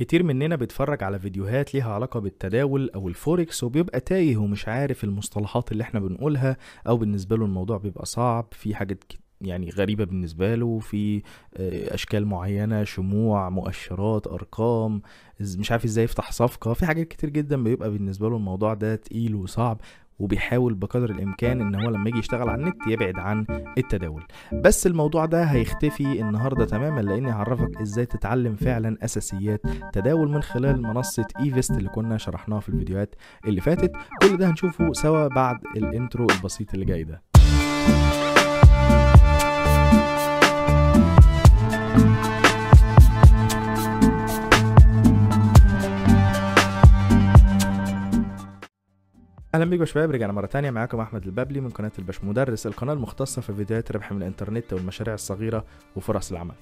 كتير مننا بيتفرج على فيديوهات ليها علاقة بالتداول أو الفوركس وبيبقى تايه ومش عارف المصطلحات اللي احنا بنقولها أو بالنسبة له الموضوع بيبقى صعب في حاجات يعني غريبة بالنسبة له في آه، أشكال معينة شموع مؤشرات أرقام مش عارف إزاي يفتح صفقة في حاجات كتير جدا بيبقى بالنسبة له الموضوع ده تقيل وصعب وبيحاول بقدر الامكان ان هو لما يجي يشتغل على النت يبعد عن التداول بس الموضوع ده هيختفي النهارده تماما لاني هعرفك ازاي تتعلم فعلا اساسيات تداول من خلال منصه ايفست اللي كنا شرحناها في الفيديوهات اللي فاتت كل ده هنشوفه سوا بعد الانترو البسيط اللي جاي ده اهلا بيكم يا شباب رجعنا مره تانية معاكم احمد البابلي من قناه الباش مدرس القناه المختصه في فيديوهات ربح من الانترنت والمشاريع الصغيره وفرص العمل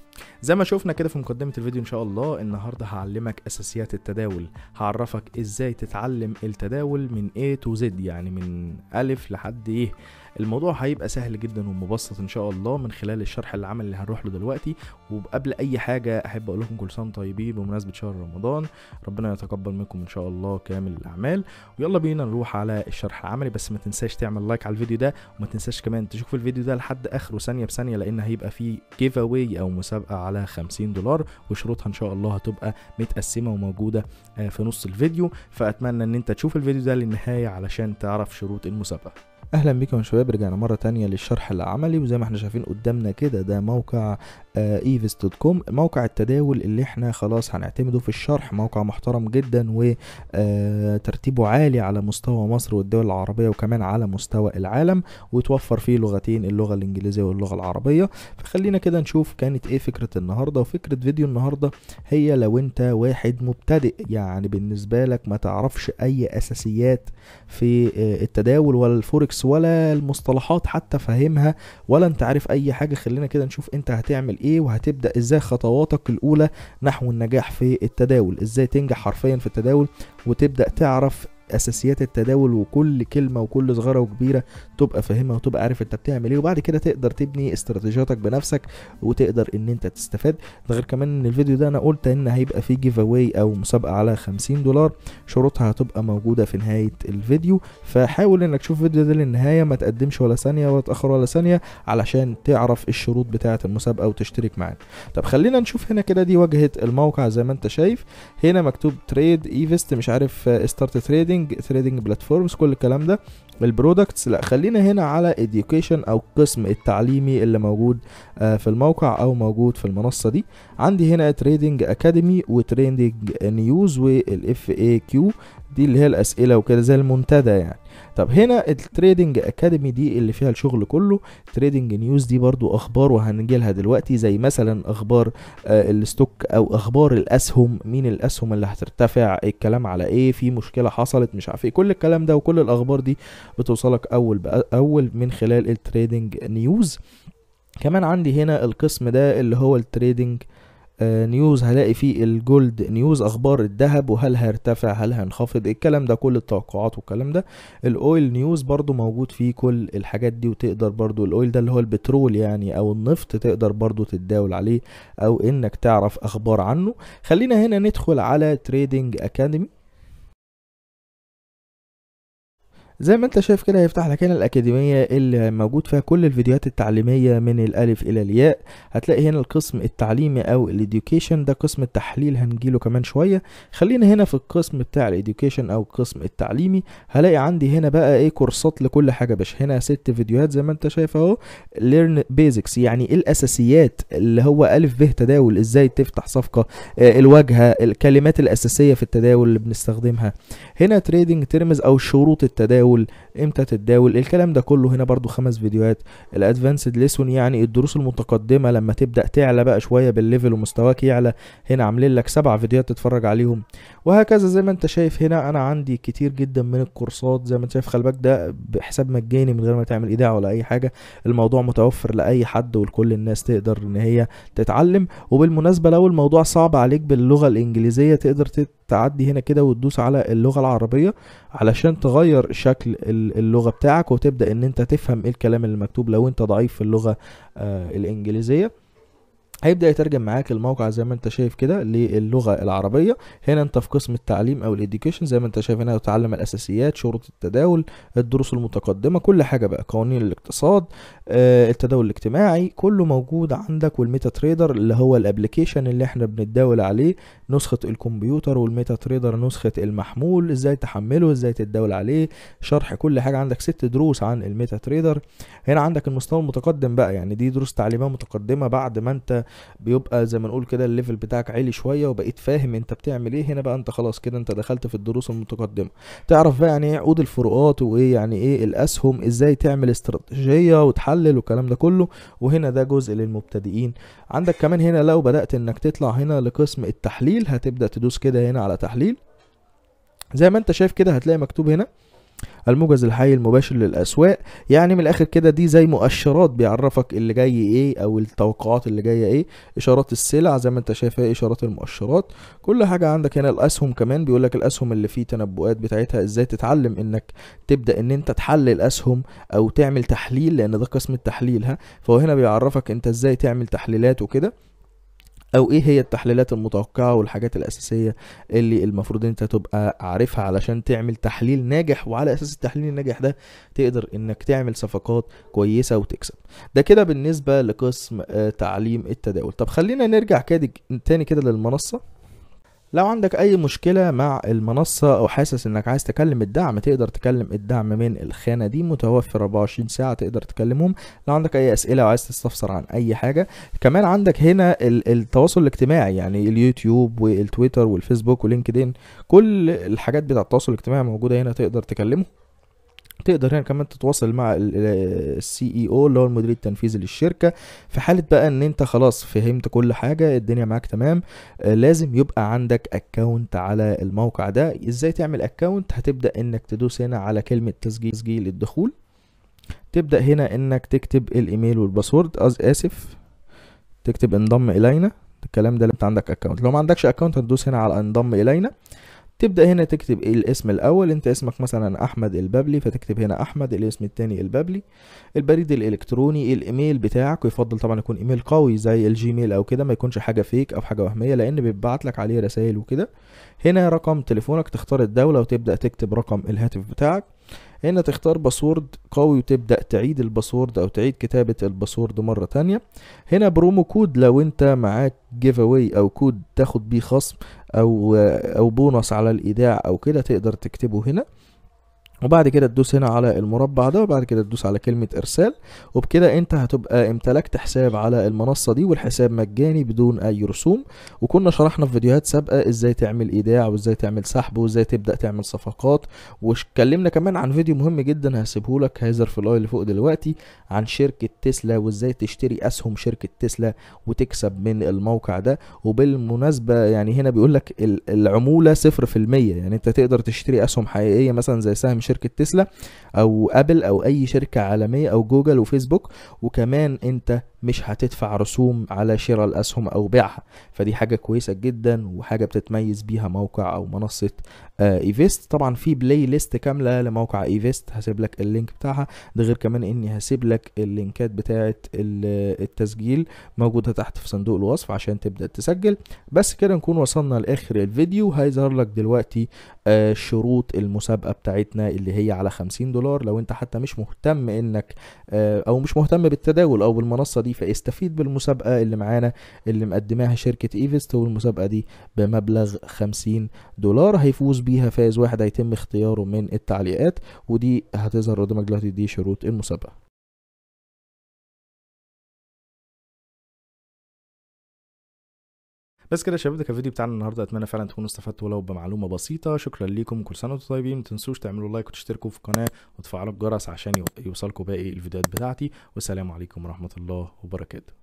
زي ما شفنا كده في مقدمه الفيديو ان شاء الله النهارده هعلمك اساسيات التداول هعرفك ازاي تتعلم التداول من A تو Z يعني من ألف لحد ايه الموضوع هيبقى سهل جدا ومبسط ان شاء الله من خلال الشرح العملي اللي هنروح له دلوقتي وقبل اي حاجه احب اقول لكم كل سنه طيبين بمناسبه شهر رمضان ربنا يتقبل منكم ان شاء الله كامل الاعمال ويلا بينا نروح على الشرح العملي بس ما تنساش تعمل لايك على الفيديو ده وما تنساش كمان تشوف الفيديو ده لحد اخره ثانيه بثانيه لان هيبقى فيه جيف اواي او مسابقه على 50 دولار وشروطها ان شاء الله هتبقى متقسمه وموجوده آه، في نص الفيديو فاتمنى ان انت تشوف الفيديو ده للنهايه علشان تعرف شروط المسابقه اهلا بيكم يا شباب رجعنا مره تانية للشرح العملي وزي ما احنا شايفين قدامنا كده ده موقع ايفيس دوت كوم موقع التداول اللي احنا خلاص هنعتمده في الشرح موقع محترم جدا وترتيبه آه، عالي على مستوى مصر والدول العربيه وكمان على مستوى العالم وتوفر فيه لغتين اللغه الانجليزيه واللغه العربيه فخلينا كده نشوف كانت ايه فكره النهارده وفكره فيديو النهارده هي لو انت واحد مبتدئ يعني بالنسبه لك ما تعرفش اي اساسيات في آه، التداول ولا الفوركس الكونسبتس ولا المصطلحات حتى فاهمها ولا انت عارف اي حاجه خلينا كده نشوف انت هتعمل ايه وهتبدا ازاي خطواتك الاولى نحو النجاح في التداول ازاي تنجح حرفيا في التداول وتبدا تعرف اساسيات التداول وكل كلمه وكل صغيره وكبيره تبقى فاهمها وتبقى عارف انت بتعمل ايه وبعد كده تقدر تبني استراتيجياتك بنفسك وتقدر ان انت تستفاد ده غير كمان ان الفيديو ده انا قلت ان هيبقى فيه جيف اواي او مسابقه على 50 دولار شروطها هتبقى موجوده في نهايه الفيديو فحاول انك تشوف الفيديو ده للنهايه ما تقدمش ولا ثانيه ولا تاخر ولا ثانيه علشان تعرف الشروط بتاعه المسابقه وتشترك معانا طب خلينا نشوف هنا كده دي واجهه الموقع زي ما انت شايف هنا مكتوب تريد ايفست مش عارف ستارت تريدنج ثريدنج ثريدنج بلاتفورمز كل الكلام ده البرودكتس لا خلينا هنا على education او القسم التعليمي اللي موجود آه، في الموقع او موجود في المنصه دي عندي هنا تريدنج اكاديمي وتريدنج نيوز والاف اي كيو دي اللي هي الاسئله وكده زي المنتدى يعني طب هنا التريدنج اكاديمي دي اللي فيها الشغل كله تريدنج نيوز دي برضو اخبار وهنجي لها دلوقتي زي مثلا اخبار آه الستوك او اخبار الاسهم مين الاسهم اللي هترتفع الكلام على ايه في مشكله حصلت مش عارف ايه كل الكلام ده وكل الاخبار دي بتوصلك اول باول من خلال التريدنج نيوز كمان عندي هنا القسم ده اللي هو التريدنج آه آه، نيوز هلاقي فيه الجولد نيوز اخبار الذهب وهل هيرتفع هل هينخفض الكلام ده كل التوقعات والكلام ده الاويل نيوز برضو موجود فيه كل الحاجات دي وتقدر برضو الاويل ده اللي هو البترول يعني او النفط تقدر برضو تتداول عليه او انك تعرف اخبار عنه خلينا هنا ندخل على تريدنج اكاديمي زي ما انت شايف كده هيفتح لك هنا الاكاديميه اللي موجود فيها كل الفيديوهات التعليميه من الالف الى الياء هتلاقي هنا القسم التعليمي او الاديوكيشن ده قسم التحليل هنجيله كمان شويه خلينا هنا في القسم بتاع الاديوكيشن او القسم التعليمي هلاقي عندي هنا بقى ايه كورسات لكل حاجه باش هنا ست فيديوهات زي ما انت شايف اهو ليرن بيزكس يعني الاساسيات اللي هو الف ب تداول ازاي تفتح صفقه آه، الواجهه الكلمات الاساسيه في التداول اللي بنستخدمها هنا تريدنج تيرمز او شروط التداول تتداول امتى تتداول الكلام ده كله هنا برضو خمس فيديوهات الادفانسد ليسون يعني الدروس المتقدمه لما تبدا تعلى بقى شويه بالليفل ومستواك يعلى هنا عاملين لك سبع فيديوهات تتفرج عليهم وهكذا زي ما انت شايف هنا انا عندي كتير جدا من الكورسات زي ما انت شايف خلي بالك ده بحساب مجاني من غير ما تعمل ايداع ولا اي حاجه الموضوع متوفر لاي حد ولكل الناس تقدر ان هي تتعلم وبالمناسبه لو الموضوع صعب عليك باللغه الانجليزيه تقدر تت تعدي هنا كده وتدوس على اللغه العربيه علشان تغير شكل اللغه بتاعك وتبدا ان انت تفهم ايه الكلام اللي مكتوب لو انت ضعيف في اللغه آه، الانجليزيه هيبدا يترجم معاك الموقع زي ما انت شايف كده للغه العربيه هنا انت في قسم التعليم او الاديوكيشن زي ما انت شايف هنا تتعلم الاساسيات شروط التداول الدروس المتقدمه كل حاجه بقى قوانين الاقتصاد آه التداول الاجتماعي كله موجود عندك والميتا تريدر اللي هو الابلكيشن اللي احنا بنتداول عليه نسخه الكمبيوتر والميتا تريدر نسخه المحمول ازاي تحمله ازاي تتداول عليه شرح كل حاجه عندك ست دروس عن الميتا تريدر هنا عندك المستوى المتقدم بقى يعني دي دروس تعليميه متقدمه بعد ما انت بيبقى زي ما نقول كده الليفل بتاعك عالي شويه وبقيت فاهم انت بتعمل ايه هنا بقى انت خلاص كده انت دخلت في الدروس المتقدمه تعرف بقى يعني ايه عقود الفروقات وايه يعني ايه الاسهم ازاي تعمل استراتيجيه وتحلل والكلام ده كله وهنا ده جزء للمبتدئين عندك كمان هنا لو بدات انك تطلع هنا لقسم التحليل هتبدا تدوس كده هنا على تحليل زي ما انت شايف كده هتلاقي مكتوب هنا الموجز الحي المباشر للأسواق يعني من الآخر كده دي زي مؤشرات بيعرفك اللي جاي إيه أو التوقعات اللي جاية إيه إشارات السلع زي ما أنت شايف إيه إشارات المؤشرات كل حاجة عندك هنا الأسهم كمان بيقولك الأسهم اللي فيه تنبؤات بتاعتها إزاي تتعلم إنك تبدأ إن أنت تحلل أسهم أو تعمل تحليل لأن ده قسم التحليل ها فهو هنا بيعرفك أنت إزاي تعمل تحليلات وكده او ايه هي التحليلات المتوقعه والحاجات الاساسيه اللي المفروض انت تبقى عارفها علشان تعمل تحليل ناجح وعلى اساس التحليل الناجح ده تقدر انك تعمل صفقات كويسه وتكسب ده كده بالنسبه لقسم آه، تعليم التداول طب خلينا نرجع كده تاني كده للمنصه لو عندك اي مشكله مع المنصه او حاسس انك عايز تكلم الدعم تقدر تكلم الدعم من الخانه دي متوفر 24 ساعه تقدر تكلمهم لو عندك اي اسئله وعايز تستفسر عن اي حاجه كمان عندك هنا التواصل الاجتماعي يعني اليوتيوب والتويتر والفيسبوك ولينكدين كل الحاجات بتاع التواصل الاجتماعي موجوده هنا تقدر تكلمهم وتقدر هنا يعني كمان تتواصل مع السي اي او اللي هو المدير التنفيذي للشركه في حاله بقى ان انت خلاص فهمت كل حاجه الدنيا معاك تمام آه، لازم يبقى عندك اكونت على الموقع ده ازاي تعمل اكونت هتبدا انك تدوس هنا على كلمه تسجيل تسجيل الدخول تبدا هنا انك تكتب الايميل والباسورد اسف تكتب انضم الينا الكلام ده اللي انت عندك اكونت لو ما عندكش اكونت هتدوس هنا على انضم الينا تبدأ هنا تكتب الاسم الأول أنت اسمك مثلا أحمد الببلي فتكتب هنا أحمد الاسم التاني الببلي البريد الإلكتروني الإيميل بتاعك ويفضل طبعا يكون إيميل قوي زي الجيميل أو كده ما يكونش حاجة فيك أو حاجة وهمية لأن بيبعت لك عليه رسائل وكده هنا رقم تليفونك تختار الدولة وتبدأ تكتب رقم الهاتف بتاعك هنا تختار باسورد قوي وتبدأ تعيد الباسورد أو تعيد كتابة الباسورد مرة تانية هنا برومو كود لو أنت معاك جيف اواي أو كود تاخد بيه خصم أو أو بونص على الإيداع أو كده تقدر تكتبه هنا وبعد كده تدوس هنا على المربع ده وبعد كده تدوس على كلمة إرسال وبكده أنت هتبقى امتلكت حساب على المنصة دي والحساب مجاني بدون أي رسوم وكنا شرحنا في فيديوهات سابقة إزاي تعمل إيداع وإزاي تعمل سحب وإزاي تبدأ تعمل صفقات واتكلمنا كمان عن فيديو مهم جدا هسيبهولك هيظهر في الأي اللي فوق دلوقتي عن شركة تسلا وإزاي تشتري أسهم شركة تسلا وتكسب من الموقع ده وبالمناسبة يعني هنا بيقولك العمولة 0% يعني أنت تقدر تشتري أسهم حقيقية مثلا زي سهم شركه تسلا او ابل او اي شركه عالميه او جوجل وفيسبوك وكمان انت مش هتدفع رسوم على شراء الاسهم او بيعها فدي حاجه كويسه جدا وحاجه بتتميز بيها موقع او منصه آه، ايفيست طبعا في بلاي ليست كامله لموقع ايفيست هسيب لك اللينك بتاعها ده غير كمان اني هسيب لك اللينكات بتاعه التسجيل موجوده تحت في صندوق الوصف عشان تبدا تسجل بس كده نكون وصلنا لاخر الفيديو هيظهر لك دلوقتي آه، شروط المسابقه بتاعتنا اللي هي على 50 دولار لو انت حتى مش مهتم انك آه، او مش مهتم بالتداول او بالمنصه دي فاستفيد بالمسابقه اللي معانا اللي مقدماها شركه ايفيست والمسابقه دي بمبلغ 50 دولار هيفوز بيها فائز واحد هيتم اختياره من التعليقات ودي هتظهر قدامك دلوقتي دي شروط المسابقة بس كده يا شباب ده كان الفيديو بتاعنا النهارده اتمنى فعلا تكونوا استفدتوا ولو بمعلومه بسيطه شكرا ليكم كل سنه وانتم طيبين ما تنسوش تعملوا لايك وتشتركوا في القناه وتفعلوا الجرس عشان يوصلكم باقي الفيديوهات بتاعتي والسلام عليكم ورحمه الله وبركاته